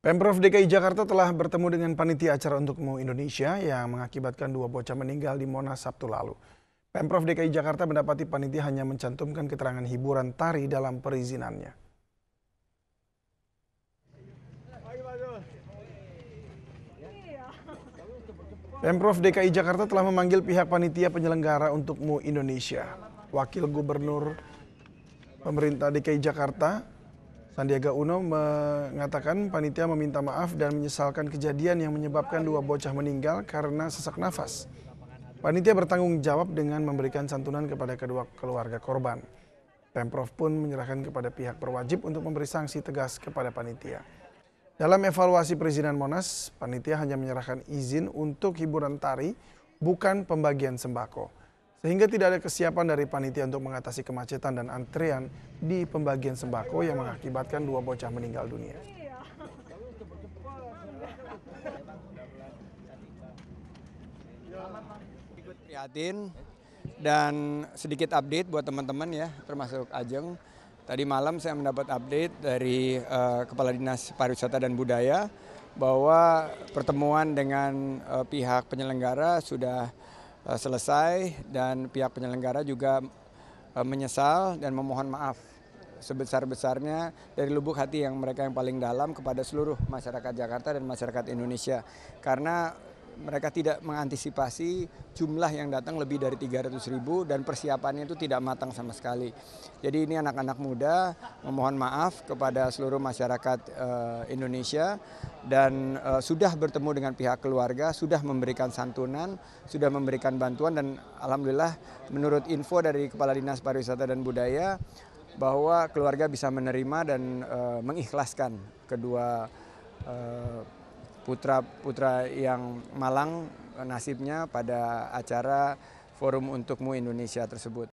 Pemprov DKI Jakarta telah bertemu dengan panitia acara untuk Mau Indonesia yang mengakibatkan dua bocah meninggal di Monas Sabtu lalu. Pemprov DKI Jakarta mendapati panitia hanya mencantumkan keterangan hiburan tari dalam perizinannya. Pemprov DKI Jakarta telah memanggil pihak panitia penyelenggara untuk Mu Indonesia. Wakil Gubernur Pemerintah DKI Jakarta Sandiaga Uno mengatakan panitia meminta maaf dan menyesalkan kejadian yang menyebabkan dua bocah meninggal karena sesak nafas. Panitia bertanggung jawab dengan memberikan santunan kepada kedua keluarga korban. Pemprov pun menyerahkan kepada pihak berwajib untuk memberi sanksi tegas kepada panitia. Dalam evaluasi perizinan Monas, panitia hanya menyerahkan izin untuk hiburan tari, bukan pembagian sembako sehingga tidak ada kesiapan dari panitia untuk mengatasi kemacetan dan antrian di pembagian sembako yang mengakibatkan dua bocah meninggal dunia. Ikut prihatin dan sedikit update buat teman-teman ya, termasuk Ajeng. Tadi malam saya mendapat update dari uh, Kepala Dinas Pariwisata dan Budaya bahwa pertemuan dengan uh, pihak penyelenggara sudah Eh, selesai dan pihak penyelenggara juga eh, menyesal dan memohon maaf sebesar-besarnya dari lubuk hati yang mereka yang paling dalam kepada seluruh masyarakat Jakarta dan masyarakat Indonesia karena mereka tidak mengantisipasi jumlah yang datang lebih dari 300 ribu dan persiapannya itu tidak matang sama sekali. Jadi ini anak-anak muda memohon maaf kepada seluruh masyarakat e, Indonesia dan e, sudah bertemu dengan pihak keluarga, sudah memberikan santunan, sudah memberikan bantuan dan alhamdulillah menurut info dari Kepala Dinas Pariwisata dan Budaya bahwa keluarga bisa menerima dan e, mengikhlaskan kedua putra-putra yang malang nasibnya pada acara Forum Untukmu Indonesia tersebut.